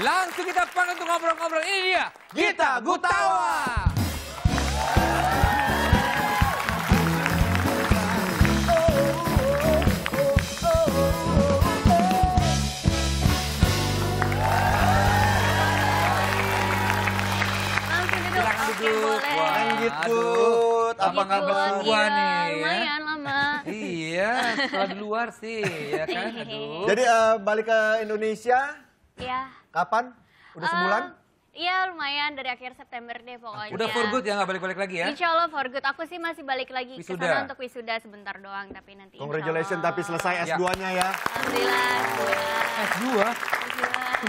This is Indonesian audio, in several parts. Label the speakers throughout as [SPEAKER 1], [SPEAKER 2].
[SPEAKER 1] Langsung kita panggil untuk ngobrol-ngobrol. Ini dia, Gita Gutawa. Gitu. Duduk, gitu. Apa nggak berdua iya, nih? Ya? Lumayan ya? lama. Iya, kalau di luar sih, ya kan? Aduh. Jadi uh, balik ke Indonesia, Iya. Kapan? Udah uh, sebulan? Eh,
[SPEAKER 2] iya lumayan dari akhir September deh pokoknya. Udah for good ya
[SPEAKER 1] nggak balik-balik lagi ya? Insya
[SPEAKER 2] Allah for good. Aku sih masih balik lagi ke sana untuk wisuda sebentar doang tapi
[SPEAKER 1] nanti. Congratulations tapi selesai S2-nya ya. Alhamdulillah. s S2. S2.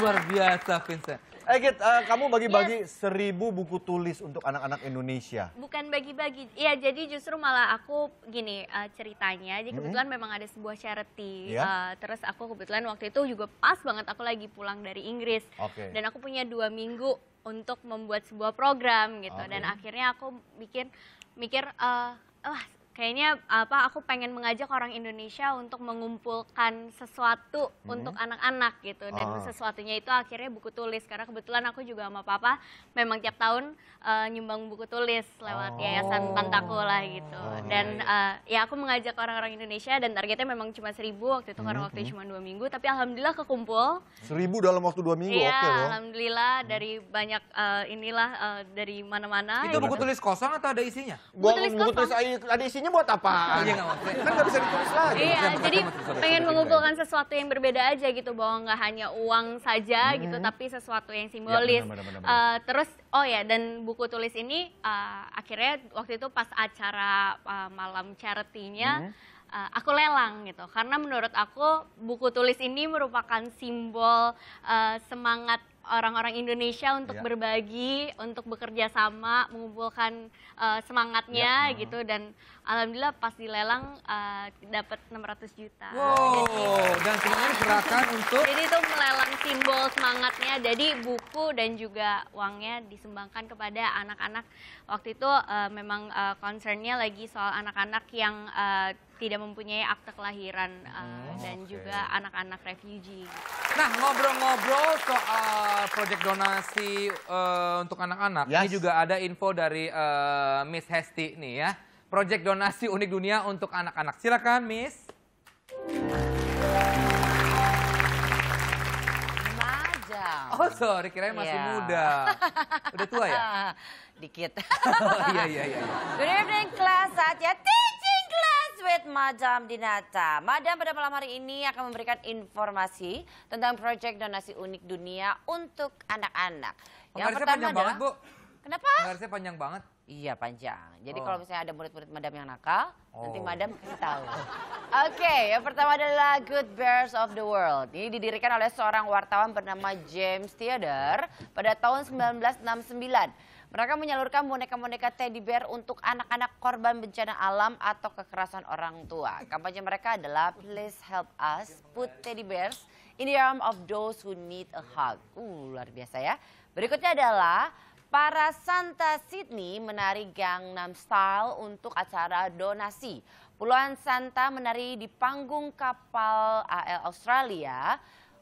[SPEAKER 1] Luar biasa Vincent. Eh, uh, kamu bagi-bagi yes. seribu buku tulis untuk anak-anak Indonesia.
[SPEAKER 2] Bukan bagi-bagi. Ya, jadi justru malah aku gini uh, ceritanya. Jadi kebetulan -hmm. memang ada sebuah charity. Yeah. Iya. Uh, terus aku kebetulan waktu itu juga pas banget aku lagi pulang dari Inggris. Okay. Dan aku punya dua minggu untuk membuat sebuah program gitu. Okay. Dan akhirnya aku bikin mikir, uh, wah kayaknya apa aku pengen mengajak orang Indonesia untuk mengumpulkan sesuatu hmm. untuk anak-anak gitu dan oh. sesuatunya itu akhirnya buku tulis karena kebetulan aku juga sama papa memang tiap tahun uh, nyumbang buku tulis lewat oh. yayasan Pantaku lah gitu oh. dan uh, ya aku mengajak orang-orang Indonesia dan targetnya memang cuma seribu waktu itu hmm. karena waktu hmm. cuma dua minggu tapi alhamdulillah kekumpul
[SPEAKER 1] seribu dalam waktu dua minggu iya okay,
[SPEAKER 2] alhamdulillah hmm. dari banyak uh, inilah uh, dari mana-mana itu gitu. buku
[SPEAKER 1] tulis kosong atau ada isinya buku tulis kosong ada isinya ini buat apa? Iya, kan nggak bisa ditulis
[SPEAKER 2] lagi. Iya, jadi pengen mengumpulkan sesuatu yang berbeda aja gitu, bahwa nggak hanya uang saja hmm. gitu, tapi sesuatu yang iya, simbolis. Ya, benar, benar, benar. uh, terus, oh ya, dan buku tulis ini uh, akhirnya waktu itu pas acara uh, malam charity-nya, hmm. Uh, aku lelang gitu karena menurut aku buku tulis ini merupakan simbol uh, semangat orang-orang Indonesia untuk yeah. berbagi, untuk bekerja sama, mengumpulkan uh, semangatnya yeah. gitu dan alhamdulillah pas dilelang uh, dapat 600 juta. Wow. Jadi,
[SPEAKER 1] dan semuanya gerakan untuk Jadi
[SPEAKER 2] itu melelang simbol semangatnya. Jadi buku dan juga uangnya disumbangkan kepada anak-anak. Waktu itu uh, memang uh, concernnya lagi soal anak-anak yang uh, tidak mempunyai akte kelahiran uh, dan okay. juga anak-anak refugee.
[SPEAKER 1] Nah, ngobrol-ngobrol soal proyek donasi uh, untuk anak-anak, yes. ini juga ada info dari uh, Miss Hesti nih ya. Proyek donasi unik dunia untuk anak-anak. Silakan Miss. Majang. Oh sorry, kira masih yeah. muda. Udah tua ya? Dikit. oh, iya, iya, iya. Good evening class, saatnya Solid Madam Dinata. Madam pada malam hari ini akan memberikan informasi tentang proyek donasi unik dunia untuk anak-anak. Yang pertama adalah... Banget, Bu. Kenapa? Pengarisnya panjang banget. Iya panjang. Jadi oh. kalau misalnya ada murid-murid madam yang nakal, oh. nanti madam kasih tahu. Oke, okay, yang pertama adalah Good Bears of the World. Ini didirikan oleh seorang wartawan bernama James Theodore pada tahun 1969. Mereka menyalurkan boneka-boneka teddy bear untuk anak-anak korban bencana alam atau kekerasan orang tua. Kampanye mereka adalah Please Help Us Put Teddy Bears in the Arm of Those Who Need a Hug. Uh, luar biasa ya. Berikutnya adalah Para Santa Sydney menari Gangnam Style untuk acara donasi. Puluhan Santa menari di panggung kapal AL Australia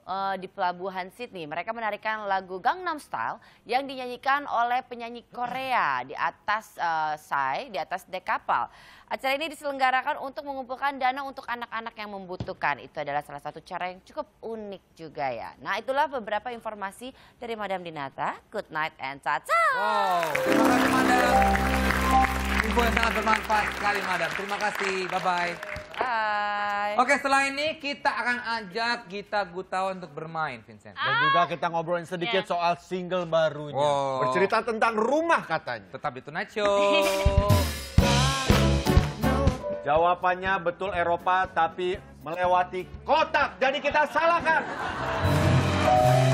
[SPEAKER 1] uh, di pelabuhan Sydney. Mereka menarikan lagu Gangnam Style yang dinyanyikan oleh penyanyi Korea di atas uh, eh, sai, di atas dek kapal. Acara ini diselenggarakan untuk mengumpulkan dana untuk anak-anak yang membutuhkan. Itu adalah salah satu cara yang cukup unik juga ya. Nah itulah beberapa informasi dari Madam Dinata. Good night and ta-ta! Wow, terima kasih Madam. Info yang sangat bermanfaat sekali Madam. Terima kasih, bye-bye. Hai. Oke, setelah ini kita akan ajak kita Gutawa untuk bermain, Vincent. Dan juga kita ngobrolin sedikit yeah. soal single barunya. Wow. Oh. Bercerita tentang rumah katanya. Tetap itu Nacho. Jawabannya betul Eropa, tapi melewati kotak. Jadi kita salahkan.